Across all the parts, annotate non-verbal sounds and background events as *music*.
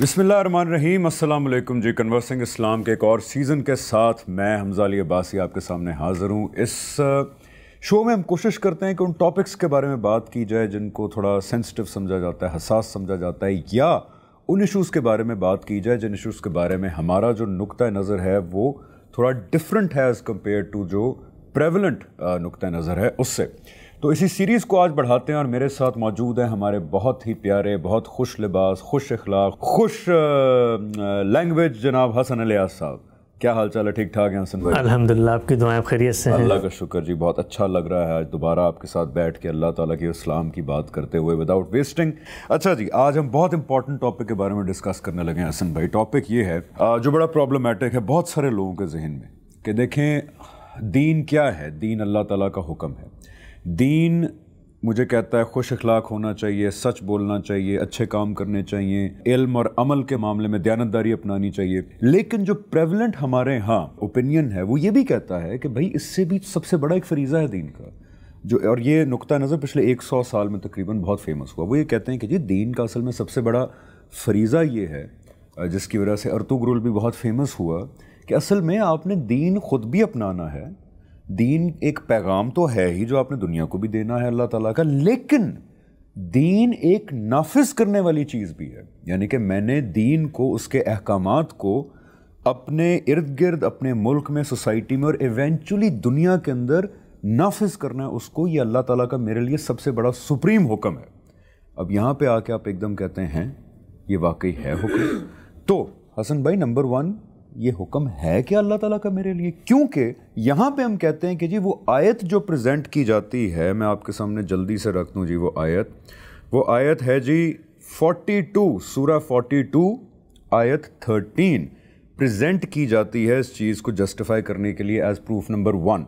बसमीम अल्लाम जी कन्वर्सिंग इस्लाम के एक और सीज़न के साथ मैं हमजा अली अब्बासी आपके सामने हाज़िर हूँ इस शो में हम कोशिश करते हैं कि उन टॉपिक्स के बारे में बात की जाए जिनको थोड़ा सेंसिटिव समझा जाता है हसास समझा जाता है या उन इशूज़ के बारे में बात की जाए जिन इशूज़ के बारे में हमारा जो नुक़ नज़र है वो थोड़ा डिफरेंट है एज़ कम्पेयर टू जो प्रेवलेंट नुक़ नज़र है उससे तो इसी सीरीज़ को आज बढ़ाते हैं और मेरे साथ मौजूद हैं हमारे बहुत ही प्यारे बहुत खुश लिबास खुश अखलाक खुश लैंग्वेज जनाब हसन अलियास साहब क्या हाल चाल है ठीक ठाक है हसन भाई अल्हम्दुलिल्लाह आपकी दुआएं खैरियत से अल्लाह का शुक्र जी बहुत अच्छा लग रहा है आज दोबारा आपके साथ बैठ के अल्लाह ताला के इस्लाम की बात करते हुए विदाउट वेस्टिंग अच्छा जी आज हम बहुत इंपॉर्टेंट टॉपिक के बारे में डिस्कस करने लगे हैं हसन भाई टॉपिक ये है जो बड़ा प्रॉब्लमेटिक है बहुत सारे लोगों के जहन में कि देखें दीन क्या है दीन अल्लाह ताला का हुक्म है दीन मुझे कहता है खुश अखलाक होना चाहिए सच बोलना चाहिए अच्छे काम करने चाहिए इल्म और अमल के मामले में दयानतदारी अपनानी चाहिए लेकिन जो प्रेवलेंट हमारे यहाँ ओपिनियन है वो ये भी कहता है कि भाई इससे भी सबसे बड़ा एक फरीज़ा है दीन का जो और ये नुक़ा नज़र पिछले एक सौ साल में तकरीबन बहुत फेमस हुआ वो ये कहते हैं कि जी दीन का असल में सबसे बड़ा फरीज़ा ये है जिसकी वजह से अर्तुगरुल भी बहुत फेमस हुआ कि असल में आपने दीन खुद भी अपनाना है दीन एक पैगाम तो है ही जो आपने दुनिया को भी देना है अल्लाह ताला का लेकिन दीन एक नाफिज करने वाली चीज़ भी है यानी कि मैंने दीन को उसके अहकाम को अपने इर्द गिर्द अपने मुल्क में सोसाइटी में और इवेंचुअली दुनिया के अंदर नाफिज करना है उसको ये अल्लाह ताला का मेरे लिए सबसे बड़ा सुप्रीम हुक्म है अब यहाँ पे आके आप एकदम कहते हैं ये वाकई है हुक्म तो हसन भाई नंबर वन ये हुक्म है कि अल्लाह ताला का मेरे लिए क्योंकि यहाँ पे हम कहते हैं कि जी वो आयत जो प्रेजेंट की जाती है मैं आपके सामने जल्दी से रख दूँ जी वो आयत वो आयत है जी 42 सूरा 42 आयत 13 प्रेजेंट की जाती है इस चीज़ को जस्टिफाई करने के लिए as proof number one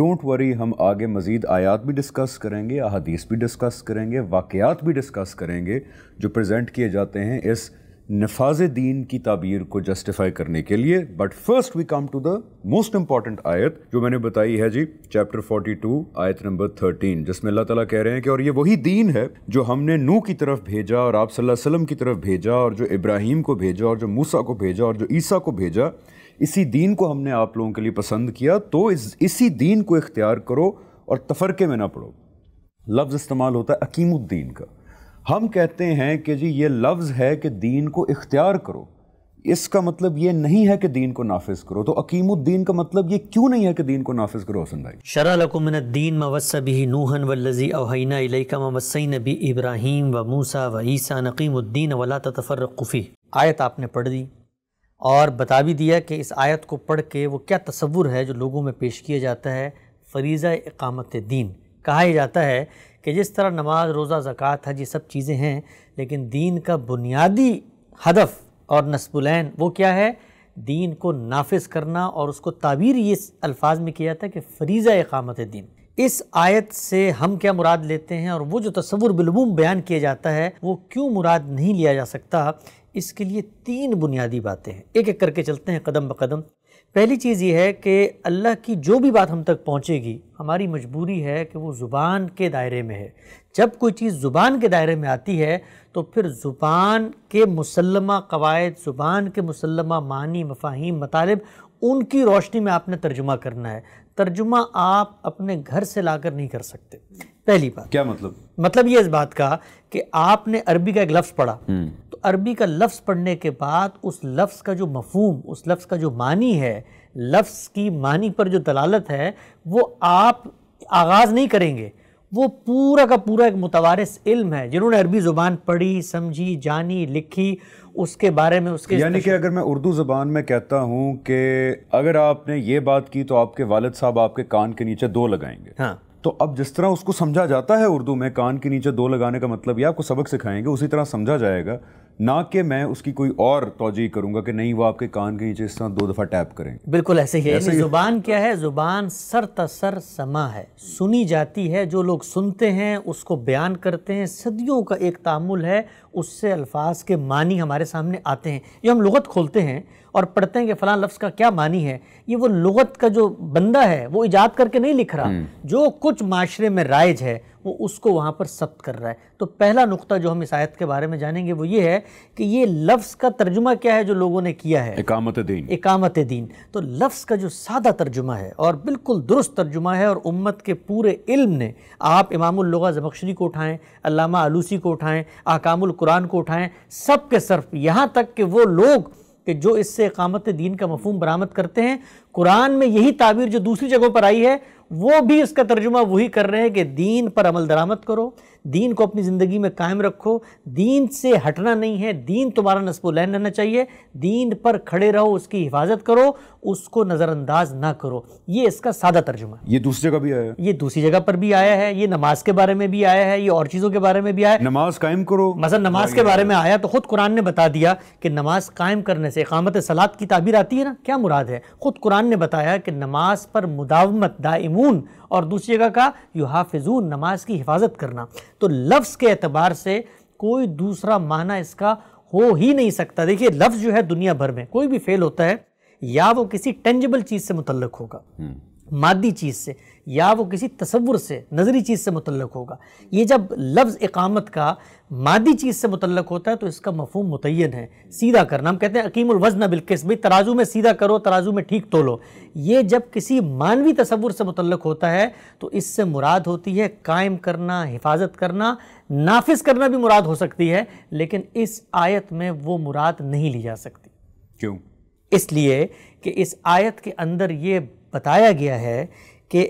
don't worry हम आगे मज़ीद आयात भी डिस्कस करेंगे अहदीस भी डिस्कस करेंगे वाक़ात भी डिस्कस करेंगे जो प्रजेंट किए जाते हैं इस नफाज दीन की ताबीर को जस्टिफाई करने के लिए but first we come to the most important आयत जो मैंने बताई है जी चैप्टर 42 आयत नंबर 13 जिसमें अल्लाह ताला कह रहे हैं कि और ये वही दीन है जो हमने नू की तरफ भेजा और आप सल्लल्लाहु अलैहि वसल्लम की तरफ भेजा और जो इब्राहिम को भेजा और जो मूसा को भेजा और जो ईसा को भेजा इसी दीन को हमने आप लोगों के लिए पसंद किया तो इस, इसी दीन को इख्तियार करो और तफरके में ना पढ़ो लफ्ज़ इस्तेमाल होता है अकीमुद्दीन का हम कहते हैं कि जी ये लफ्ज़ है कि दीन को इख्तियार करो इसका मतलब ये नहीं है कि दीन को नाफिज करो तो अकीमुद्दीन का मतलब ये क्यों नहीं है कि दीन को नाफिज करो हसन भाई दीन मवसबी नूहन वल्लजी अवैना इलैका मवसैन बी इब्राहिम व मूसा व ईसा नकीमुद्दीन वला तफरक़फ़ी आयत आपने पढ़ दी और बता भी दिया कि इस आयत को पढ़ के वो क्या तस्वुर है जो लोगों में पेश किया जाता है फरीज़ा इकामत दीन कहा जाता है कि जिस तरह नमाज रोज़ा ज़क़़त हज ये सब चीज़ें हैं लेकिन दीन का बुनियादी हदफ और नसबुलैन वो क्या है दीन को नाफिज करना और उसको ताबीर ये अल्फाज में किया था कि फरीज़ा इकामत दीन इस आयत से हम क्या मुराद लेते हैं और वो जो तस्वुर बिलबूम बयान किया जाता है वो क्यों मुराद नहीं लिया जा सकता इसके लिए तीन बुनियादी बातें हैं एक एक करके चलते हैं कदम ब कदम पहली चीज़ ये है कि अल्लाह की जो भी बात हम तक पहुँचेगी हमारी मजबूरी है कि वो ज़ुबान के दायरे में है जब कोई चीज़ ज़ुबान के दायरे में आती है तो फिर ज़ुबान के मुसलमा कवायद ज़ुबान के मुसलमा मानी मफाहिम मतालब उनकी रोशनी में आपने तर्जुमा करना है तर्जुमा आप अपने घर से लाकर नहीं कर सकते पहली बात क्या मतलब मतलब ये इस बात का कि आपने अरबी का एक लफ्ज़ पढ़ा हम्म। तो अरबी का लफ्ज़ पढ़ने के बाद उस लफ्ज़ का जो मफहम उस लफ्ज़ का जो मानी है लफ्ज़ की मानी पर जो दलालत है वो आप आगाज़ नहीं करेंगे वो पूरा का पूरा एक मुतवारस इल्म है जिन्होंने अरबी ज़ुबान पढ़ी समझी जानी लिखी उसके बारे में उसके यानी कि अगर मैं उर्दू ज़बान में कहता हूँ कि अगर आपने ये बात की तो आपके वालद साहब आपके कान के नीचे दो लगाएंगे हाँ तो अब जिस तरह उसको समझा जाता है उर्दू में कान के नीचे दो लगाने का मतलब या आपको सबक सिखाएंगे उसी तरह समझा जाएगा ना कि मैं उसकी कोई और तोजी करूंगा कि नहीं वो आपके कान के नीचे इस तरह दो दफ़ा टैप करें बिल्कुल ऐसे ही ऐसे ज़ुबान क्या है ज़ुबान सर तसर समा है सुनी जाती है जो लोग सुनते हैं उसको बयान करते हैं सदियों का एक तामुल है उससे अल्फाज के मानी हमारे सामने आते हैं ये हम लगत खोलते हैं और पढ़ते हैं कि फ़लां लफ्ज़ का क्या मानी है ये वो लगत का जो बंदा है वो ईजाद करके नहीं लिख रहा हम्म। जो कुछ माशरे में राइज है वो उसको वहाँ पर सब्त कर रहा है तो पहला नुकता जो हम इस आयत के बारे में जानेंगे वो ये है कि ये लफ्ज़ का तर्जुमा क्या है जो लोगों ने किया है एकामत दीन एकामत दीन तो लफ्ज़ का जो सादा तर्जुमा है और बिल्कुल दुरुस्त तर्जुमा है और उम्मत के पूरे इल्म ने आप इमामुल्लगा जबक्शरी को उठाएँ अलामा आलूसी को उठाएँ आकामुल कुरान को उठाएँ सब के सर्फ यहाँ तक कि वो लोग कि जो इससे अकामत दीन का मफहम बरामद करते हैं कुरान में यही ताबीर जो दूसरी जगहों पर आई है वो भी इसका तर्जुमा वही कर रहे हैं कि दीन पर अमल दरामद करो दीन को अपनी ज़िंदगी में कायम रखो दीन से हटना नहीं है दीन तुम्हारा नस्बुलैन रहना चाहिए दीन पर खड़े रहो उसकी हिफाजत करो उसको नज़रअंदाज ना करो ये इसका सादा तर्जुमा ये दूसरी जगह भी आया है ये दूसरी जगह पर भी आया है ये नमाज के बारे में भी आया है ये और चीज़ों के बारे में भी आया नमाज कायम करो मसल नमाज के बारे में आया तो खुद कुरान ने बता दिया कि नमाज कायम करने से इकामत सलाद की ताबीर आती है ना क्या मुराद है खुद कुरान ने बताया कि नमाज पर मुदावमत दाइमून और दूसरी जगह का यू हाफिजून नमाज की हिफाजत करना तो लफ्ज़ के एतबार से कोई दूसरा माना इसका हो ही नहीं सकता देखिए लफ्ज़ जो है दुनिया भर में कोई भी फेल होता है या वो किसी टेंजिबल चीज़ से मुतलक होगा हम्म। मादी चीज़ से या वो किसी तस्वुर से नज़री चीज़ से मुतलक होगा ये जब लफ्ज़ इकामत का मादी चीज़ से मुतलक होता है तो इसका मफहम मुतन है सीधा करना हम कहते हैं अकीमुल वजन बिल्किस भाई तराजू में सीधा करो तराजू में ठीक तोलो ये जब किसी मानवी तस्वुर से मुतलक होता है तो इससे मुराद होती है कायम करना हिफाजत करना नाफिस करना भी मुराद हो सकती है लेकिन इस आयत में वो मुराद नहीं ली जा सकती क्यों इसलिए कि इस आयत के अंदर ये बताया गया है कि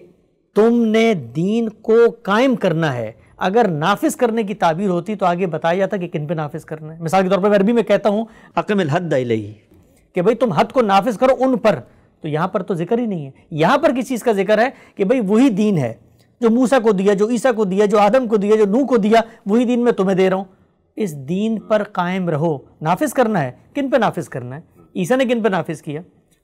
तुमने दीन को कायम करना है अगर नाफिज करने की ताबीर होती तो आगे बताया जाता कि किन पे नाफिज करना है मिसाल के तौर पर मैं अरबी में कहता हूँ अकमिल हद दई कि भाई तुम हद को नाफिज करो उन पर तो यहाँ पर तो जिक्र ही नहीं है यहाँ पर किस चीज़ का जिक्र है कि भाई वही दीन है जो मूसा को दिया जो ईसा को दिया जो आदम को दिया जो नूह को दिया वही दीन मैं तुम्हें दे रहा हूँ इस दीन पर कायम रहो नाफिज करना है किन पे नाफिज करना है ईसा ने किन पे नाफिज किया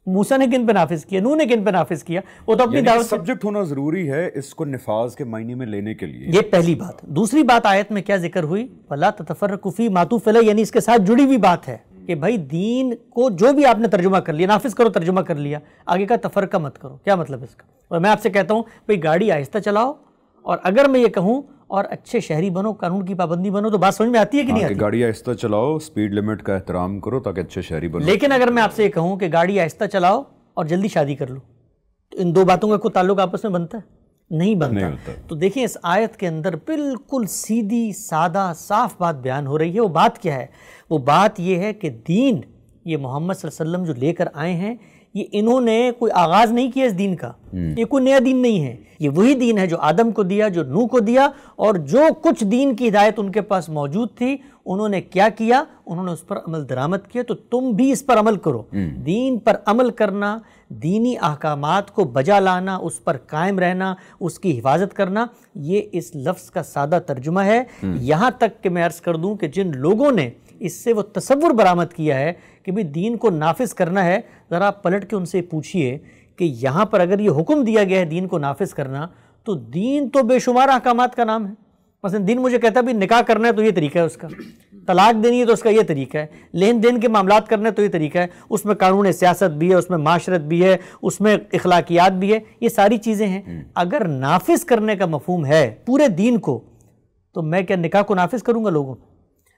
मूसा ने किन पे नाफिज किया नू ने किन पे नाफिज किया वो तो अपनी दावत सब्जेक्ट होना जरूरी है इसको निफाज के मायने में लेने के लिए ये पहली बात दूसरी बात आयत में क्या जिक्र हुई वला तफर कुफ़ी मातू फला यानी इसके साथ जुड़ी हुई बात है कि भाई दीन को जो भी आपने तर्जुमा कर लिया नाफिज करो तर्जुमा कर लिया आगे का तफरका मत करो क्या मतलब इसका और मैं आपसे कहता हूँ भाई गाड़ी आहिस्ता चलाओ और अगर मैं ये कहूँ और अच्छे शहरी बनो कानून की पाबंदी बनो तो बात समझ में आती है कि नहीं हाँ, आती गाड़ी आहिस्ता चलाओ स्पीड लिमिट का एहतराम करो ताकि अच्छे शहरी बनो लेकिन अगर मैं आपसे ये कहूँ कि गाड़ी आहिस्ता चलाओ और जल्दी शादी कर लो तो इन दो बातों का कोई ताल्लुक आपस में बनता है नहीं बनता नहीं तो देखिए इस आयत के अंदर बिल्कुल सीधी सादा साफ बात बयान हो रही है वो बात क्या है वो बात ये है कि दीन ये मोहम्मद वसल्लम जो लेकर आए हैं ये इन्होंने कोई आगाज़ नहीं किया इस दीन का हम्म। ये कोई नया दीन नहीं है ये वही दीन है जो आदम को दिया जो नू को दिया और जो कुछ दीन की हिदायत उनके पास मौजूद थी उन्होंने क्या किया उन्होंने उस पर अमल दरामद किया तो तुम भी इस पर अमल करो हम्म। दीन पर अमल करना दीनी अहकाम को बजा लाना उस पर कायम रहना उसकी हिफाजत करना ये इस लफ्ज़ का सादा तर्जुमा है हम्म। यहाँ तक कि मैं अर्ज़ कर दूँ कि जिन लोगों ने इससे वो तस्वुर बरामद किया है कि भाई दीन को नाफिज करना है ज़रा आप पलट के उनसे पूछिए कि यहाँ पर अगर ये हुक्म दिया गया है दीन को नाफिज करना तो दीन तो बेशुमार अहकाम का नाम है मसलन दीन मुझे कहता है भी निकाह करना है तो ये तरीका है उसका तलाक देनी है तो उसका ये तरीका है लेन देन के मामला करना है तो ये तरीका है उसमें कानून सियासत भी है उसमें माशरत भी है उसमें अखलाकियात भी है ये सारी चीज़ें हैं हम्म। अगर नाफिज करने का मफहम है पूरे दीन को तो मैं क्या निकाह को नाफिज करूँगा लोगों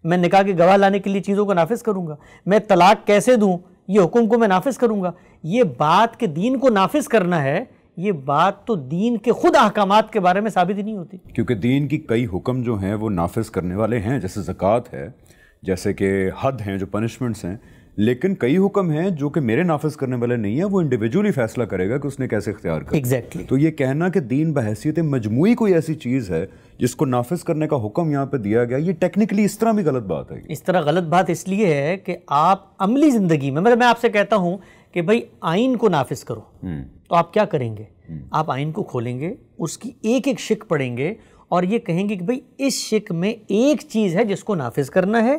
मैं निकाह के गवाह लाने के लिए चीज़ों को नाफिज करूँगा मैं तलाक कैसे दूँ ये हुक्म को मैं नाफिज करूँगा ये बात के दीन को नाफिज करना है ये बात तो दीन के खुद अहकाम के बारे में साबित ही नहीं होती क्योंकि दीन की कई हुक्म जो हैं वो नाफिज करने वाले हैं जैसे ज़क़़त है जैसे कि हद हैं जो पनिशमेंट्स हैं लेकिन कई हुक्म हैं जो कि मेरे नाफिज करने वाले नहीं है वो इंडिविजुअली फैसला करेगा कि उसने कैसे इख्तियार कर एग्जैक्टली exactly. तो ये कहना कि दीन बहसीत मजमू कोई ऐसी चीज़ है जिसको नाफिज करने का हुक्म यहाँ पर दिया गया ये टेक्निकली इस तरह भी गलत बात है इस तरह गलत बात इसलिए है कि आप अमली ज़िंदगी में मतलब मैं आपसे कहता हूँ कि भाई आइन को नाफिज करो हम्म। तो आप क्या करेंगे हम्म। आप आइन को खोलेंगे उसकी एक एक शिक पढ़ेंगे और ये कहेंगे कि भाई इस शिक में एक चीज़ है जिसको नाफिज करना है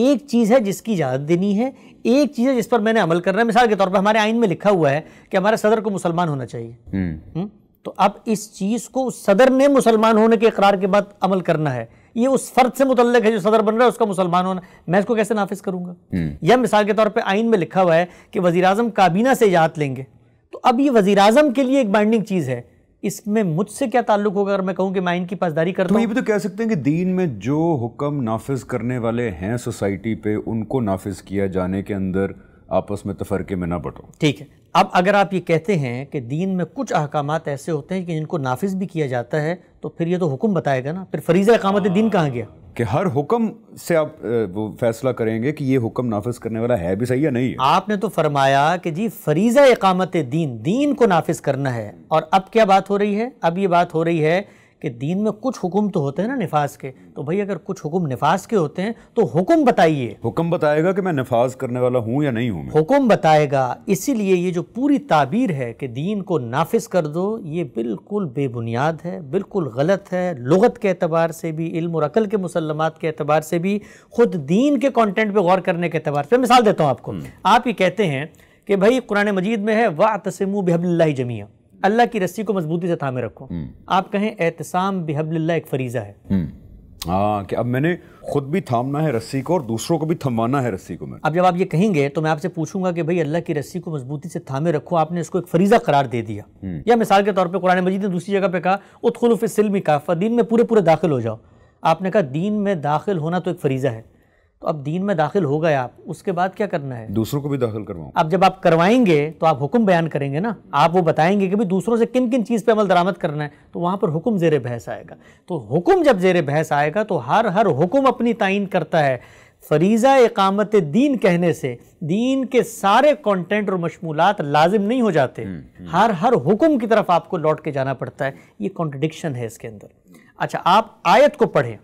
एक चीज़ है जिसकी इजाज़त देनी है एक चीज़ है जिस पर मैंने अमल करना है मिसाल के तौर पर हमारे आइन में लिखा हुआ है कि हमारे सदर को मुसलमान होना चाहिए हम्म। हम्म? तो अब इस चीज़ को उस सदर ने मुसलमान होने के इकरार के बाद अमल करना है ये उस फर्द से मुतलक है जो सदर बन रहा है उसका मुसलमान होना मैं इसको कैसे नाफिज करूंगा हम्म। या मिसाल के तौर पर आइन में लिखा हुआ है कि अजम काबीना से इजात लेंगे तो अब ये वजी के लिए एक बाइंडिंग चीज़ है इसमें मुझसे क्या ताल्लुक होगा अगर मैं कहूँ कि मैं इनकी पासदारी करता तो ये भी तो कह सकते हैं कि दीन में जो हुक्म नाफिज करने वाले हैं सोसाइटी पे उनको नाफिज किया जाने के अंदर आपस में तफरके में ना बटो ठीक है अब अगर आप ये कहते हैं कि दीन में कुछ अहकाम ऐसे होते हैं कि जिनको नाफिज भी किया जाता है तो फिर ये तो हुक्म बताएगा ना फिर फरीज अकामत दीन कहाँ गया कि हर हुक्म से आप वो फैसला करेंगे कि ये हुक्म नाफिज करने वाला है भी सही या नहीं है आपने तो फरमाया कि जी फरीजा अकामत दीन दीन को नाफिज करना है और अब क्या बात हो रही है अब ये बात हो रही है कि दीन में कुछ हुक्म तो होते हैं ना निफाज के तो भाई अगर कुछ हुक्म निफाज के होते हैं तो हुक्म बताइए हुक्म बताएगा कि मैं निफाज करने वाला हूँ या नहीं हूँ हुक्म बताएगा इसीलिए ये जो पूरी ताबीर है कि दीन को नाफिज कर दो ये बिल्कुल बेबुनियाद है बिल्कुल गलत है लगत के अतबार से भी इल्म और अकल के मुसलमत के अतबार से भी खुद दीन के कॉन्टेंट पर गौर करने के अतबार से मिसाल देता हूँ आपको हम्म। आप ये कहते हैं कि भाई कुरान मजीद में है वाह तसमू बेहबिल्ला जमिया अल्लाह की रस्सी को मजबूती से थामे रखो हम्म। आप कहें एहतसाम बेहबल्ला एक फरीज़ा है आ, हम्म। हाँ, कि अब मैंने खुद भी थामना है रस्सी को और दूसरों को भी थमवाना है रस्सी को मैं अब जब आप ये कहेंगे तो मैं आपसे पूछूंगा कि भाई अल्लाह की रस्सी को मजबूती से थामे रखो आपने इसको एक फरीजा करार दे दिया हम्म। या मिसाल के तौर पर कुरान मजीद ने दूसरी जगह पर कहा उत्खलुफ सिल्मी काफा दिन में पूरे पूरे दाखिल हो जाओ आपने कहा दीन में दाखिल होना तो एक फरीजा है तो अब दीन में दाखिल हो गए आप उसके बाद क्या करना है दूसरों को भी दाखिल करवाओ अब जब आप करवाएंगे तो आप हुक्म बयान करेंगे ना आप वो बताएंगे कि भाई दूसरों से किन किन चीज़ पे अमल दरामद करना है तो वहाँ पर हुक्म जेर बहस आएगा तो हुक्म जब जेर बहस आएगा तो हर हर हुक्म अपनी तयन करता है फरीज़ा एकामत दीन कहने से दीन के सारे कंटेंट और मशमूलत लाजिम नहीं हो जाते हुँ, हम्म, हुँ. हम्म। हर हर हुक्म की तरफ आपको लौट के जाना पड़ता है ये कॉन्ट्रडिक्शन है इसके अंदर अच्छा आप आयत को पढ़ें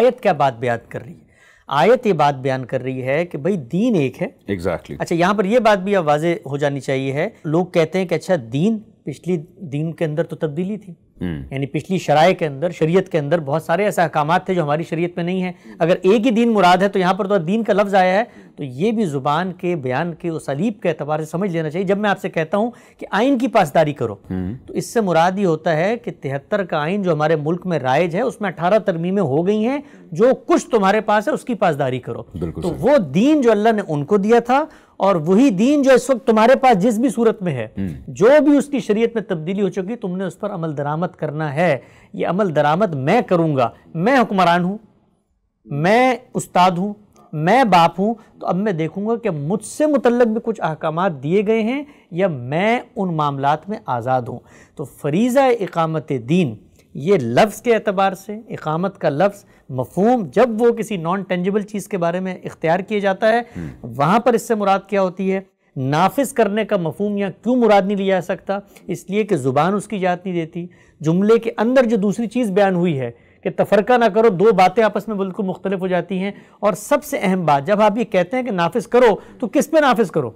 आयत क्या बात ब्याद कर रही है आयत ये बात बयान कर रही है कि भाई दीन एक है एग्जैक्टली exactly. अच्छा यहाँ पर यह बात भी अब वाजे हो जानी चाहिए है लोग कहते हैं कि अच्छा दीन पिछली दीन के अंदर तो तब्दीली थी हम्म। यानी पिछली शराय के अंदर शरीयत के अंदर बहुत सारे ऐसे अहकाम थे जो हमारी शरीयत में नहीं है अगर एक ही दीन मुराद है तो यहाँ पर तो दीन का लफ्ज़ आया है तो ये भी ज़ुबान के बयान के उस अलीब के अतबार से समझ लेना चाहिए जब मैं आपसे कहता हूँ कि आइन की पासदारी करो हम्म। तो इससे मुराद ये होता है कि तिहत्तर का आइन जो हमारे मुल्क में राइज है उसमें अठारह तरमीमें हो गई हैं जो कुछ तुम्हारे पास है उसकी पासदारी करो तो वो दीन जो अल्लाह ने उनको दिया था और वही दीन जो इस वक्त तुम्हारे पास जिस भी सूरत में है हम्म। जो भी उसकी शरीयत में तब्दीली हो चुकी तुमने उस पर अमल दरामद करना है ये अमल दरामद मैं करूँगा मैं हुक्मरान हूँ मैं उस्ताद हूँ मैं बाप हूँ तो अब मैं देखूँगा कि मुझसे मुतलक भी कुछ अहकाम दिए गए हैं या मैं उन मामला में आज़ाद हूँ तो फरीज़ा इकामत दीन ये लफ्ज़ के अतबार से इकामत का लफ्ज़ मफहम जब वो किसी नॉन टेंजिबल चीज़ के बारे में इख्तियार किया जाता है हम्म। वहाँ पर इससे मुराद क्या होती है नाफिस करने का मफहम यहाँ क्यों मुराद नहीं लिया जा सकता इसलिए कि ज़ुबान उसकी याद नहीं देती जुमले के अंदर जो दूसरी चीज़ बयान हुई है कि तफरका ना करो दो बातें आपस में बिल्कुल मुख्तलिफ हो जाती हैं और सबसे अहम बात जब आप ये कहते हैं कि नाफिस करो तो किस पे नाफिस करो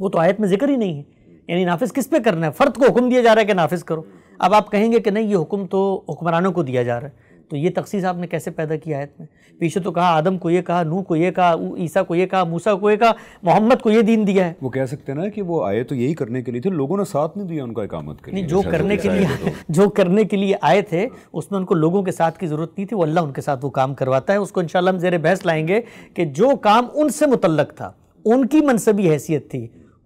वो तो आयत में जिक्र ही नहीं है यानी नाफिस किस पे करना है फ़र्द को हुक्म दिया जा रहा है कि नाफिस करो अब आप कहेंगे कि नहीं ये हुक्म तो हुक्मरानों को दिया जा रहा है तो ये तकसीस आपने कैसे पैदा किया आयत में पीछे तो कहा आदम को ये कहा नूह को ये कहा ईसा को ये कहा मूसा को ये कहा मोहम्मद को ये दीन दिया है वो कह सकते हैं ना कि वो आए तो यही करने के लिए थे लोगों ने साथ नहीं दिया उनका इकामत के लिए जो करने के लिए तो। *laughs* जो करने के लिए आए थे उसमें उनको लोगों के साथ की ज़रूरत नहीं थी वो अल्लाह उनके साथ वो काम करवाता है उसको इन हम जेर बहस लाएंगे कि जो काम उनसे मुतलक था उनकी मनसबी हैसियत थी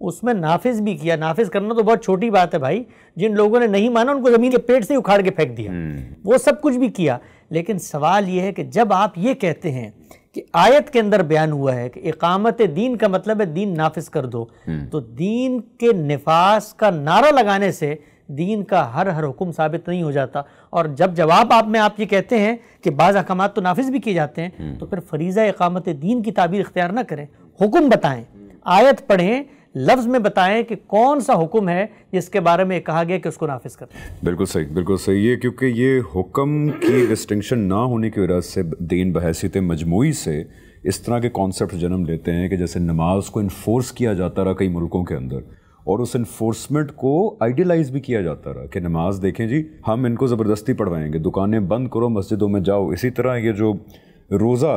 उसमें नाफिज भी किया नाफिज करना तो बहुत छोटी बात है भाई जिन लोगों ने नहीं माना उनको ज़मीन के पेट से उखाड़ के फेंक दिया हम्म। वो सब कुछ भी किया लेकिन सवाल ये है कि जब आप ये कहते हैं कि आयत के अंदर बयान हुआ है कि इकामत दीन का मतलब है दीन नाफिज कर दो हम्म। तो दीन के नफास का नारा लगाने से दीन का हर हर हुक्म साबित नहीं हो जाता और जब जवाब आप में आप ये कहते हैं कि बाज़ अहकाम तो नाफिज भी किए जाते हैं हम्म। तो फिर फरीज़ा इकामत दीन की ताबीर इख्तियार ना करें हुक्म बताएं आयत पढ़ें लफ्ज़ में बताएं कि कौन सा हुक्म है जिसके बारे में कहा गया कि उसको नाफिज करें बिल्कुल सही बिल्कुल सही है क्योंकि ये हुक्म की डिस्टिंक्शन ना होने की वजह से दीन बहसीत मजमू से इस तरह के कॉन्सेप्ट जन्म लेते हैं कि जैसे नमाज को इन्फोर्स किया जाता रहा कई मुल्कों के अंदर और उस इन्फोर्समेंट को आइडियलाइज भी किया जाता रहा कि नमाज देखें जी हम इनको ज़बरदस्ती पढ़वाएंगे दुकानें बंद करो मस्जिदों में जाओ इसी तरह ये जो रोज़ा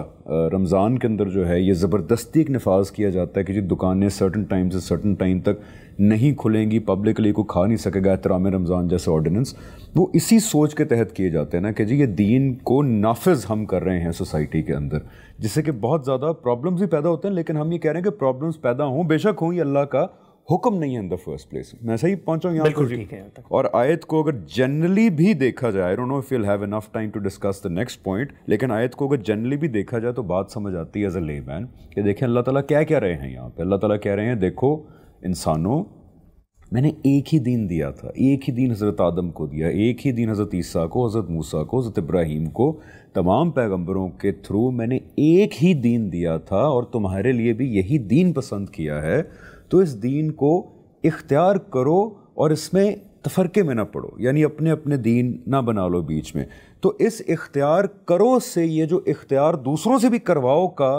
रमज़ान के अंदर जो है ये ज़बरदस्ती एक नफाज किया जाता है कि जी दुकानें सर्टन टाइम से सर्टन टाइम तक नहीं खुलेंगी पब्लिकली को खा नहीं सकेगा एहतराम रमज़ान जैसे ऑर्डिनेंस वो इसी सोच के तहत किए जाते हैं ना कि जी ये दीन को नाफज हम कर रहे हैं सोसाइटी के अंदर जिससे कि बहुत ज़्यादा प्रॉब्लम्स भी पैदा होते हैं लेकिन हम ये कह रहे हैं कि प्रॉब्लम्स पैदा हों बेशक हों ये अल्लाह का हुक्म नहीं है इन द फर्स्ट प्लेस मैं सही पहुंचा यहाँ बिल्कुल ठीक है और आयत को अगर जनरली भी देखा जाए I don't know if you have enough time to discuss the next point लेकिन आयत को अगर जनरली भी देखा जाए तो बात समझ आती है एज अ ले मैन कि देखें अल्लाह ताला क्या कह रहे हैं यहाँ पे अल्लाह ताला कह रहे हैं देखो इंसानों मैंने एक ही दिन दिया था एक ही दिन हज़रत आदम को दिया एक ही दिन हज़रत ईसा को हज़रत मूसा को हज़रत इब्राहिम को तमाम पैगंबरों के थ्रू मैंने एक ही दिन दिया था और तुम्हारे लिए भी यही दिन पसंद किया है तो इस दीन को इख्तियार करो और इसमें तफरके में ना पड़ो यानी अपने अपने दीन ना बना लो बीच में तो इस इख्तियार करो से ये जो इख्तियार दूसरों से भी करवाओ का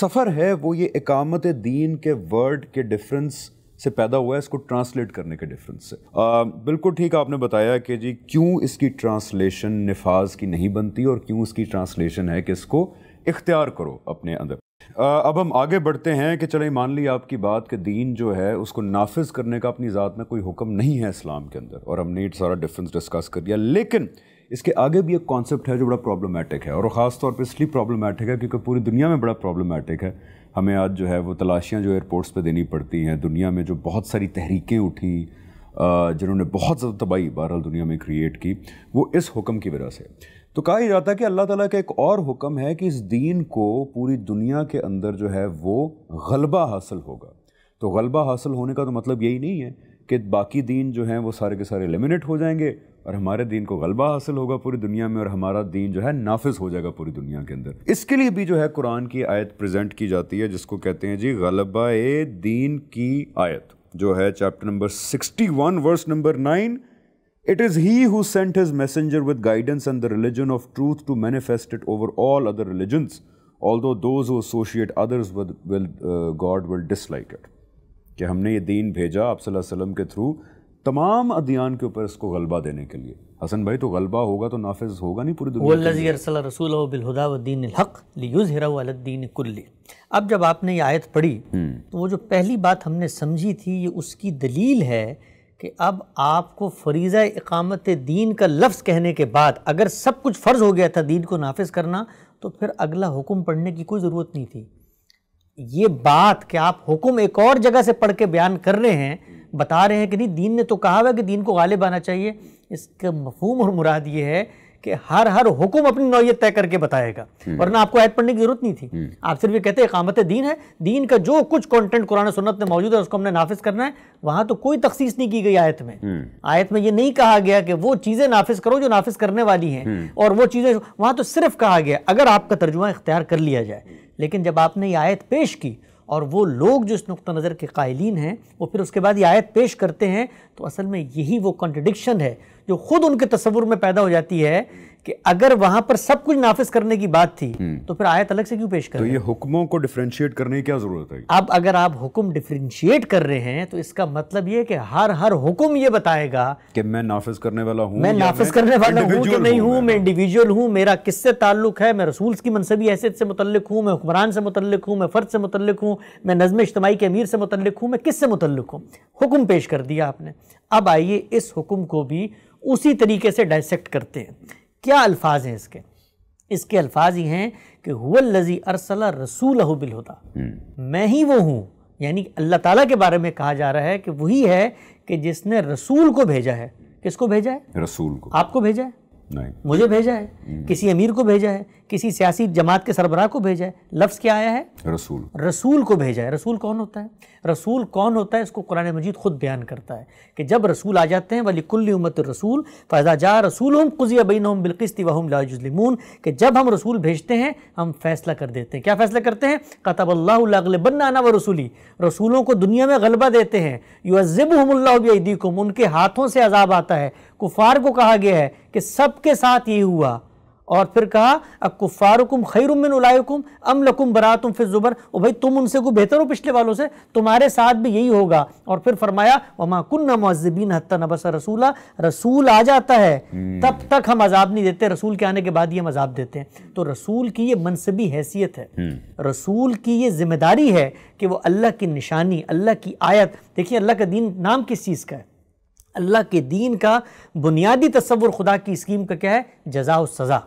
सफ़र है वो ये इकामत दीन के वर्ड के डिफरेंस से पैदा हुआ है इसको ट्रांसलेट करने के डिफरेंस से आ, बिल्कुल ठीक आपने बताया कि जी क्यों इसकी ट्रांसलेशन नफाज की नहीं बनती और क्यों इसकी ट्रांसलेशन है कि इसको इख्तियार करो अपने अंदर अब हम आगे बढ़ते हैं कि चले मान ली आपकी बात कि दीन जो है उसको नाफिज करने का अपनी ज़ात में कोई हुक्म नहीं है इस्लाम के अंदर और हमने ये सारा डिफरेंस डिस्कस कर लिया लेकिन इसके आगे भी एक कॉन्सेप्ट है जो बड़ा प्रॉब्लमेटिक है और ख़ास तौर पर इसलिए प्रॉब्लमेटिक है क्योंकि पूरी दुनिया में बड़ा प्रॉब्लमेटिक है हमें आज जो है वो तलाशियाँ जो एयरपोर्ट्स पर देनी पड़ती हैं दुनिया में जो बहुत सारी तहरीकें उठी जिन्होंने बहुत ज़्यादा तबाही बहरहाल दुनिया में क्रिएट की वो इस हुक्म की वजह से तो कहा जाता है कि अल्लाह ताला का एक और हुक्म है कि इस दीन को पूरी दुनिया के अंदर जो है वो गलबा हासिल होगा तो गलबा हासिल होने का तो मतलब यही नहीं है कि बाकी दीन जो हैं वो सारे के सारे एलिमिनेट हो जाएंगे और हमारे दीन को गलबा हासिल होगा पूरी दुनिया में और हमारा दीन जो है नाफिज हो जाएगा पूरी दुनिया के अंदर इसके लिए भी जो है कुरान की आयत प्रेजेंट की जाती है जिसको कहते हैं जी गलबा दीन की आयत जो है chapter number sixty one verse number nine It is he who sent his messenger with guidance and the religion of truth to manifest it over all other religions, although those who associate others with, will, uh, God will dislike it. कि हमने ये दीन भेजा आप वसल्लम के through तमाम अदियान के ऊपर इसको गलबा देने के लिए हसन भाई तो गलबा होगा तो नाफिज होगा नहीं पूरी दुनिया रसूल बिलहुदाद्दीन हक लियुज़ीन कुल्ली अब जब आपने ये आयत पढ़ी तो वो जो पहली बात हमने समझी थी ये उसकी दलील है कि अब आपको फरीज़ा इकामत दीन का लफ्ज़ कहने के बाद अगर सब कुछ फ़र्ज़ हो गया था दीन को नाफिज करना तो फिर अगला हुक्म पढ़ने की कोई ज़रूरत नहीं थी ये बात कि आप हुक्म एक और जगह से पढ़ के बयान कर रहे हैं बता रहे हैं कि नहीं दीन ने तो कहा हुआ कि दीन को गालिब आना चाहिए इसका मफहम और मुराद ये है कि हर हर हुक्म अपनी नौयत तय करके बताएगा हम्म। वरना आपको आयत पढ़ने की जरूरत नहीं थी हम्म। आप सिर्फ ये कहते इकामत दीन है दीन का जो कुछ कंटेंट कुरान सुन्नत में मौजूद है उसको हमने नाफिज करना है वहाँ तो कोई तखसीस नहीं की गई आयत में हम्म। आयत में ये नहीं कहा गया कि वो चीज़ें नाफिज करो जो नाफिज करने वाली हैं और वो चीज़ें वहाँ तो सिर्फ कहा गया अगर आपका तर्जुमा इख्तियार कर लिया जाए लेकिन जब आपने ये आयत पेश की और वो लोग जो इस नुक़ नज़र के कायलिन हैं वो फिर उसके बाद ये आयत पेश करते हैं तो असल में यही वो कॉन्ट्रडिक्शन है जो ख़ुद उनके तस्वुर में पैदा हो जाती है कि अगर वहां पर सब कुछ नाफिज करने की बात थी हम्म। तो फिर आयत अलग से क्यों पेश कर तो ये हुक्मों को डिफ्रेंशिएट करने की क्या जरूरत है अब अगर आप हुक्म डिफ्रेंशिएट कर रहे हैं तो इसका मतलब ये कि हर हर हुक्म ये बताएगा कि मैं नाफिज करने वाला हूँ मैं नाफिज करने वाला हूँ कि नहीं हूँ मैं इंडिविजुअल हूँ मेरा किससे ताल्लुक है मैं रसूल की मनसबी हैसियत से मुतलक हूँ मैं हुक्मरान से मुतलक हूँ मैं फर्द से मुतलक हूँ मैं नज़म इज्तमाही के अमीर से मुतलक हूँ मैं किससे मुतलक हूँ हुक्म पेश कर दिया आपने अब आइए इस हुक्म को भी उसी तरीके से डायसेक्ट करते हैं क्या अल्फाज हैं इसके इसके अल्फाज ही हैं कि हुल लजी अरसला रसूल बिल होता हम्म। मैं ही वो हूँ यानी अल्लाह ताला के बारे में कहा जा रहा है कि वही है कि जिसने रसूल को भेजा है किसको भेजा है रसूल को आपको भेजा है नहीं मुझे भेजा है हम्म। किसी अमीर को भेजा है किसी सियासी जमात के सरबराह को भेजा है लफ्ज़ क्या आया है रसूल रसूल को भेजा है रसूल कौन होता है रसूल कौन होता है इसको कुरान मजीद खुद बयान करता है कि जब रसूल आ जाते हैं वली कुल्ली उम्मत रसूल फ़ैज़ा जा रसूल हम कुजिया बिन हम बिलकस्ती वहम लाजुलमून कि जब हम रसूल भेजते हैं हम फैसला कर देते हैं क्या फैसला करते हैं कतबल्लाबन्ना व रसूली रसूलों को दुनिया में गलबा देते हैं युज़ब हमल्लादीकुम उनके हाथों से अजाब आता है कुफार को कहा गया है कि सबके साथ ये हुआ और फिर कहा अकुफ़ारकुम खैरुमिन उलायकुम अम लकुम तुम फिर ज़ुबर ओ भाई तुम उनसे को बेहतर हो पिछले वालों से तुम्हारे साथ भी यही होगा और फिर फरमाया वमा कुन्ना मुहजबिन हत्ता नबस रसूला रसूल आ जाता है हम्म। तब तक हम अजाब नहीं देते रसूल के आने के बाद ये हम अजाब देते हैं तो रसूल की ये मनसबी हैसियत है हम्म। रसूल की ये जिम्मेदारी है कि वो अल्लाह की निशानी अल्लाह की आयत देखिए अल्लाह का दीन नाम किस चीज़ का है अल्लाह के दीन का बुनियादी तस्वुर खुदा की स्कीम का क्या है जजा सज़ा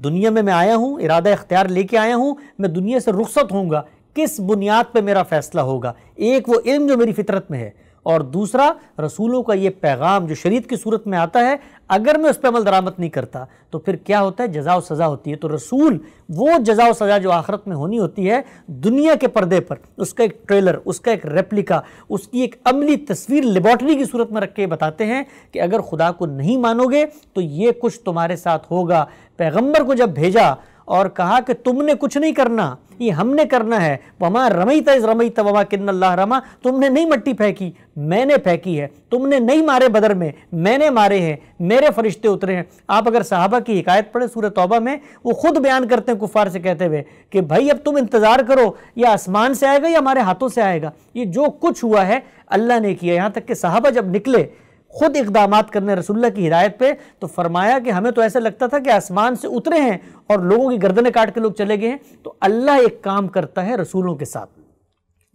दुनिया में मैं आया हूँ इरादा इख्तियार लेके आया हूँ मैं दुनिया से रुखसत होऊंगा किस बुनियाद पर मेरा फ़ैसला होगा एक वो इल्म जो मेरी फितरत में है और दूसरा रसूलों का ये पैगाम जो शरीत की सूरत में आता है अगर मैं उस पर अमल दरामद नहीं करता तो फिर क्या होता है जजाव सज़ा होती है तो रसूल वो जजाव सज़ा जो आखरत में होनी होती है दुनिया के पर्दे पर उसका एक ट्रेलर उसका एक रेप्लिका उसकी एक अमली तस्वीर लेबॉटरी की सूरत में रख के बताते हैं कि अगर खुदा को नहीं मानोगे तो ये कुछ तुम्हारे साथ होगा पैगम्बर को जब भेजा और कहा कि तुमने कुछ नहीं करना ये हमने करना है वमा रमई तज रमई वमा किन्नल्लाह रमा तुमने नहीं मट्टी फेंकी मैंने फेंकी है तुमने नहीं मारे बदर में मैंने मारे हैं मेरे फरिश्ते उतरे हैं आप अगर साहबा की हिकायत पढ़े सूरत तौबा में वो खुद बयान करते हैं कुफार से कहते हुए कि भाई अब तुम इंतज़ार करो या आसमान से आएगा या हमारे हाथों से आएगा ये जो कुछ हुआ है अल्लाह ने किया यहाँ तक कि साहबा जब निकले खुद इकदाम करने रसुल्ला की हिदायत पे तो फरमाया कि हमें तो ऐसा लगता था कि आसमान से उतरे हैं और लोगों की गर्दनें काट के लोग चले गए हैं तो अल्लाह एक काम करता है रसूलों के साथ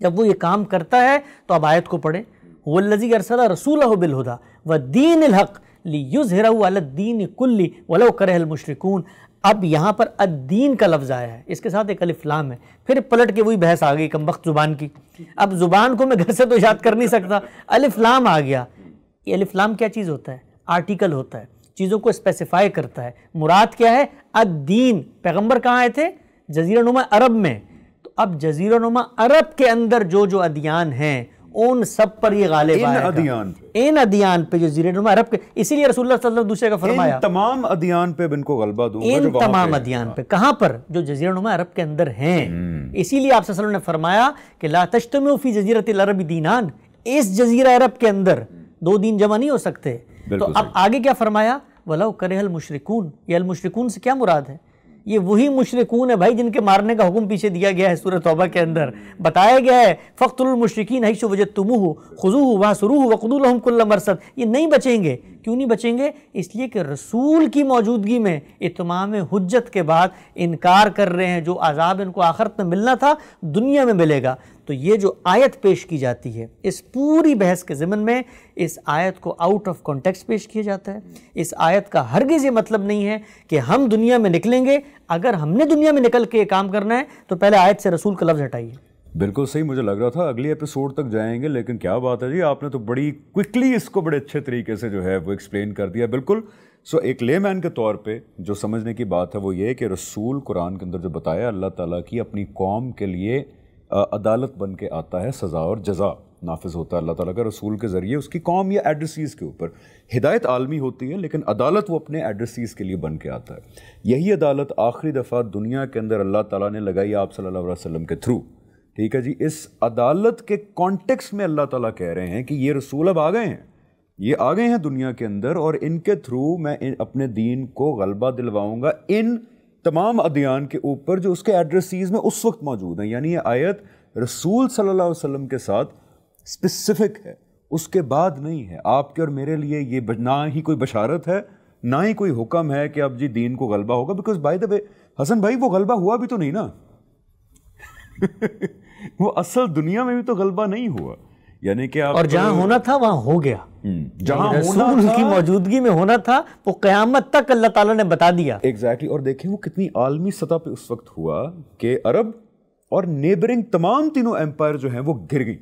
जब वो ये काम करता है तो अब आयत को पढ़ें वल्लजी अरसदा रसूल बिलहुदा व दीन हक ली युज दीन कुल्ली वलो करहल मुशरकून अब यहाँ पर अद्दीन का लफ्ज़ आया है इसके साथ एक अलिफ्लाम है फिर पलट के वही बहस आ गई कम वक्त ज़ुबान की अब ज़ुबान को मैं घर से तो याद कर नहीं सकता अलिफ्लाम आ गया अलिफ्लाम क्या चीज़ होता है आर्टिकल होता है चीज़ों को स्पेसिफाई करता है मुराद क्या है अद्दीन पैगम्बर कहाँ आए थे जजीरानुमा अरब में तो अब जजीरानुमा अरब के अंदर जो जो अदियान हैं उन सब पर ये गालिब इन अदियान इन अदियान पे जो जीरो नुमा अरब के इसीलिए रसूलुल्लाह सल्लल्लाहु अलैहि वसल्लम दूसरे का फरमाया तमाम अदियान पे इनको गलबा दूंगा इन तमाम अदियान पे कहाँ पर जो नुमा अरब के अंदर हैं हम्म। इसीलिए आप ने फरमाया कि ला तश्तमु फी जजीरत अरब दीनान इस जजीरा अरब के अंदर दो दिन जमा नहीं हो सकते तो अब आगे क्या फरमाया वलो करे अल मुशरकून ये अल मुशरकून से क्या मुराद है ये वही मुशरकून है भाई जिनके मारने का हुक्म पीछे दिया गया है सूरत तौबा के अंदर बताया गया है फ़ख्तुलमशरकिन है वजह तुमू हो खुजू हो शुरू हो वकदुल मरसद ये नहीं बचेंगे क्यों नहीं बचेंगे इसलिए कि रसूल की मौजूदगी में इतमाम हजत के बाद इनकार कर रहे हैं जो आज़ाब इनको आख़रत में मिलना था दुनिया में मिलेगा तो ये जो आयत पेश की जाती है इस पूरी बहस के ज़मन में इस आयत को आउट ऑफ कॉन्टेक्स्ट पेश किया जाता है इस आयत का हरगिज़ ये मतलब नहीं है कि हम दुनिया में निकलेंगे अगर हमने दुनिया में निकल के ये काम करना है तो पहले आयत से रसूल का लफ्ज़ हटाइए बिल्कुल सही मुझे लग रहा था अगले एपिसोड तक जाएंगे लेकिन क्या बात है जी आपने तो बड़ी क्विकली इसको बड़े अच्छे तरीके से जो है वो एक्सप्लेन कर दिया बिल्कुल सो एक एक मैन के तौर पे जो समझने की बात है वो ये कि रसूल कुरान के अंदर जो बताया अल्लाह ताला की अपनी कौम के लिए अदालत बन के आता है सज़ा और जजा नाफिज होता है अल्लाह ताला का रसूल के ज़रिए उसकी कौम या एड्रेसीज़ के ऊपर हिदायत आलमी होती है लेकिन अदालत वो अपने एड्रेसीज़ के लिए बन के आता है यही अदालत आखिरी दफ़ा दुनिया के अंदर अल्लाह ताला ने लगाई आप सल्लल्लाहु अलैहि वसल्लम के थ्रू ठीक है जी इस अदालत के कॉन्टेक्स में अल्लाह ताला कह रहे हैं कि ये रसूल अब आ गए हैं ये आ गए हैं दुनिया के अंदर और इनके थ्रू मैं इन अपने दीन को गलबा दिलवाऊंगा इन तमाम अदियान के ऊपर जो उसके एड्रेसीज में उस वक्त मौजूद हैं यानी ये आयत रसूल सल्लल्लाहु अलैहि वसल्लम के साथ स्पेसिफिक है उसके बाद नहीं है आपके और मेरे लिए ये ना ही कोई बशारत है ना ही कोई हुक्म है कि अब जी दीन को गलबा होगा because by the way Hasan भाई वो गलबा हुआ भी तो नहीं ना *laughs* वो असल दुनिया में भी तो गलबा नहीं हुआ यानी कि और जहाँ होना था वहां हो गया हम्म, जहां रसूल की मौजूदगी में होना था वो क़यामत तक अल्लाह ताला ने बता दिया एग्जैक्टली exactly, और देखें वो कितनी आलमी सतह पे उस वक्त हुआ कि अरब और नेबरिंग तमाम तीनों एम्पायर जो हैं वो घिर गई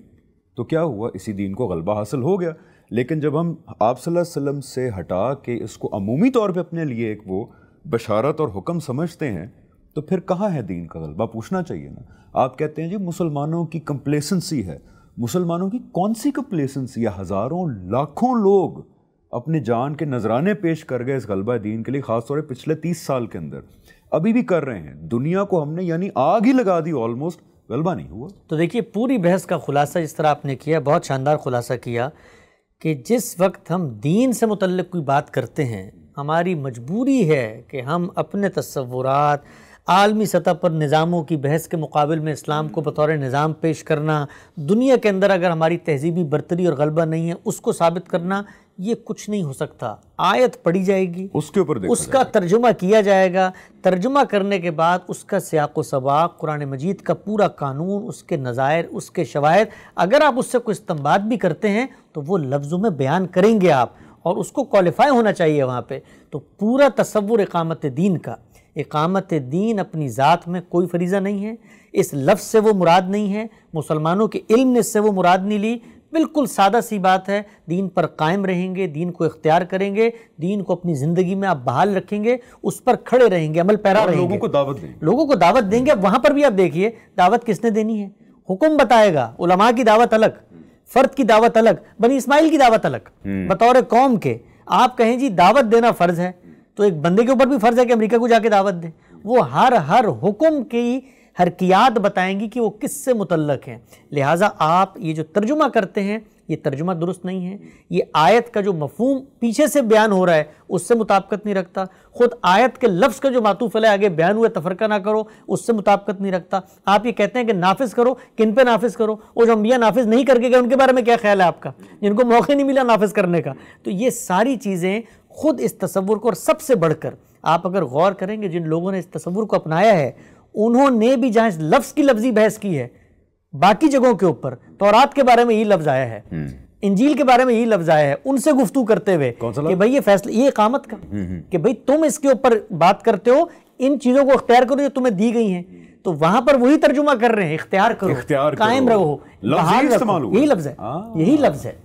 तो क्या हुआ इसी दिन को गलबा हासिल हो गया लेकिन जब हम आप वसल्लम से हटा के इसको अमूमी तौर पर अपने लिए एक वो बशारत और हुक्म समझते हैं तो फिर कहाँ है दीन का गलबा पूछना चाहिए ना आप कहते हैं जी मुसलमानों की कंप्लेसेंसी है मुसलमानों की कौन सी कंप्लेसेंसी है हज़ारों लाखों लोग अपने जान के नजराने पेश कर गए इस गलबा दीन के लिए ख़ासतौर पर पिछले तीस साल के अंदर अभी भी कर रहे हैं दुनिया को हमने यानी आग ही लगा दी ऑलमोस्ट गलबा नहीं हुआ तो देखिए पूरी बहस का खुलासा जिस तरह आपने किया बहुत शानदार खुलासा किया कि जिस वक्त हम दीन से मुतल कोई बात करते हैं हमारी मजबूरी है कि हम अपने तस्वुरात आलमी सतह पर निज़ामों की बहस के मुकाबल में इस्लाम को बतौर निज़ाम पेश करना दुनिया के अंदर अगर हमारी तहजीबी बरतरी और गलबा नहीं है उसको साबित करना ये कुछ नहीं हो सकता आयत पढ़ी जाएगी उसके ऊपर उसका तर्जुमा किया जाएगा तर्जुमा करने के बाद उसका सियाक सबाक कुरान मजीद का पूरा कानून उसके नज़ायर उसके शवाहद अगर आप उससे कोई इस्तेमाल भी करते हैं तो वो लफ्ज़ों में बयान करेंगे आप और उसको क्वालिफाई होना चाहिए वहाँ पे तो पूरा तस्वुर इकामत दीन का इकामत दीन अपनी ज़ात में कोई फरीज़ा नहीं है इस लफ्ज़ से वो मुराद नहीं है मुसलमानों के इल्म ने इससे वो मुराद नहीं ली बिल्कुल सादा सी बात है दीन पर कायम रहेंगे दीन को इख्तियार करेंगे दीन को अपनी ज़िंदगी में आप बहाल रखेंगे उस पर खड़े रहेंगे अमल पैरा रहेंगे लोगों को दावत देंगे लोगों को दावत देंगे वहाँ पर भी आप देखिए दावत किसने देनी है हुक्म बताएगा उलमा की दावत अलग फ़र्द की दावत अलग बनी इसमाइल की दावत अलग हम्म। बतौर कौम के आप कहें जी दावत देना फ़र्ज़ है तो एक बंदे के ऊपर भी फर्ज है कि अमेरिका को जाके दावत दे वो हर हर हुक्म की हरकियात बताएंगी कि वो किस से मुतलक हैं लिहाजा आप ये जो तर्जुमा करते हैं ये तर्जुमा दुरुस्त नहीं है ये आयत का जो मफहम पीछे से बयान हो रहा है उससे मुताबकत नहीं रखता ख़ुद आयत के लफ्ज़ का जो मातूफ़ है आगे बयान हुआ तफरका ना करो उससे मुताबकत नहीं रखता आप ये कहते हैं कि नाफिज करो किन पे नाफिज करो और जो अम्बिया नाफिज नहीं करके गए उनके बारे में क्या ख्याल है आपका जिनको मौके नहीं मिला नाफिज करने का तो ये सारी चीज़ें खुद इस तस्वुर को और सबसे बढ़कर आप अगर गौर करेंगे जिन लोगों ने इस तस्वुर को अपनाया है उन्होंने भी जहाँ इस लफ्ज़ की लफ्जी बहस की है बाकी जगहों के ऊपर रात के बारे में यही लफ्ज आया है हम्म। इंजील के बारे में यही लफ्ज आया है उनसे गुफ्तू करते हुए कि भाई ये फैसला ये इकामत का हम्म, हम्म। कि भाई तुम इसके ऊपर बात करते हो इन चीजों को अख्तियार करो जो तुम्हें दी गई हैं तो वहां पर वही तर्जुमा कर रहे हैं इख्तियार करो इख्तियार कायम रहो यही लफ्ज है हाँ। यही लफ्ज है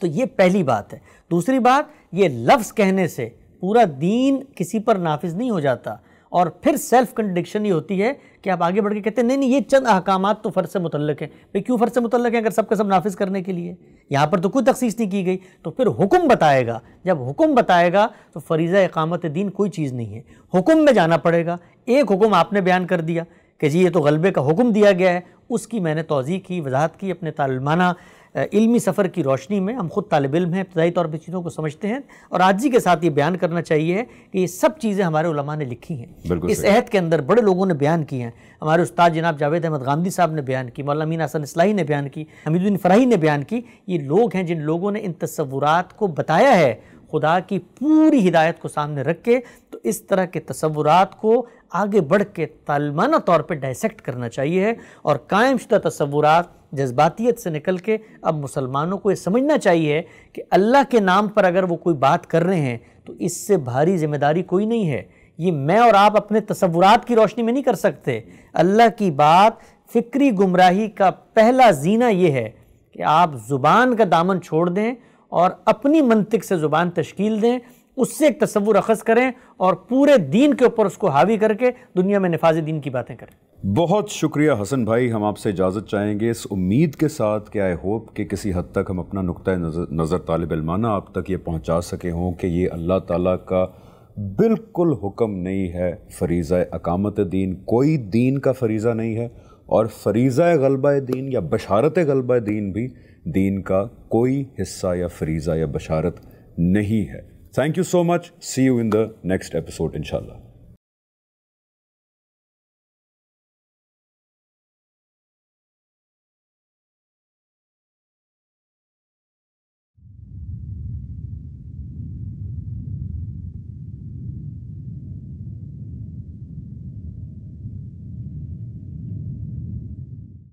तो ये पहली बात है दूसरी बात ये लफ्ज कहने से पूरा दीन किसी पर नाफिज नहीं हो जाता और फिर सेल्फ कंट्रडिक्शन ही होती है कि आप आगे बढ़ के कहते हैं नहीं नहीं ये चंद अहकाम तो फ़र्ज से मुतलक हैं भाई क्यों फ़र्ज से मुतलक हैं अगर सबके सब नाफिज करने के लिए यहाँ पर तो कोई तखसीस नहीं की गई तो फिर हुक्म बताएगा जब हुक्म बताएगा तो फरीज़ा इकामत दीन कोई चीज़ नहीं है हुक्म में जाना पड़ेगा एक हुक्म आपने बयान कर दिया कि जी ये तो गलबे का हुक्म दिया गया है उसकी मैंने तोज़ी की वजाहत की अपने तालमाना इल्मी सफ़र की रोशनी में हम खुद तालब इम हैं इब्तदाई तौर पर चीज़ों को समझते हैं और आज जी के साथ ये बयान करना चाहिए कि ये सब चीज़ें हमारे उलमा ने लिखी हैं इस अहद के अंदर बड़े लोगों ने बयान किए हैं हमारे उस्ताद जनाब जावेद अहमद गांधी साहब ने बयान की मौलामीन हसन इसलाही ने बयान की हमीदुद्दीन फ़राही ने बयान की ये लोग हैं जिन लोगों ने इन तस्वुरात को बताया है खुदा की पूरी हिदायत को सामने रख के तो इस तरह के तस्वुरात को आगे बढ़ के तालमाना तौर पर डायसेक्ट करना चाहिए और कायम शुदा तस्वुरात जज्बातीत से निकल के अब मुसलमानों को ये समझना चाहिए कि अल्लाह के नाम पर अगर वो कोई बात कर रहे हैं तो इससे भारी जिम्मेदारी कोई नहीं है ये मैं और आप अपने तस्वुरात की रोशनी में नहीं कर सकते अल्लाह की बात फ़िक्री गुमराही का पहला जीना ये है कि आप ज़ुबान का दामन छोड़ दें और अपनी मनतिक से ज़ुबान तश्कील दें उससे एक तस्वुर अखज़ करें और पूरे दीन के ऊपर उसको हावी करके दुनिया में नफाज दीन की बातें करें बहुत शुक्रिया हसन भाई हम आपसे इजाज़त चाहेंगे इस उम्मीद के साथ कि आई होप कि किसी हद तक हम अपना नुक़ा नज़र नज़र तालब इलमाना आप तक ये पहुंचा सके हों कि ये अल्लाह ताला का बिल्कुल हुक्म नहीं है फरीज़ा अकामत दीन कोई दीन का फरीज़ा नहीं है और फरीज़ा गलबा दीन या बशारत गलबा दीन भी दीन का कोई हिस्सा या फरीज़ा या बशारत नहीं है thank you so much see you in the next episode इनशाला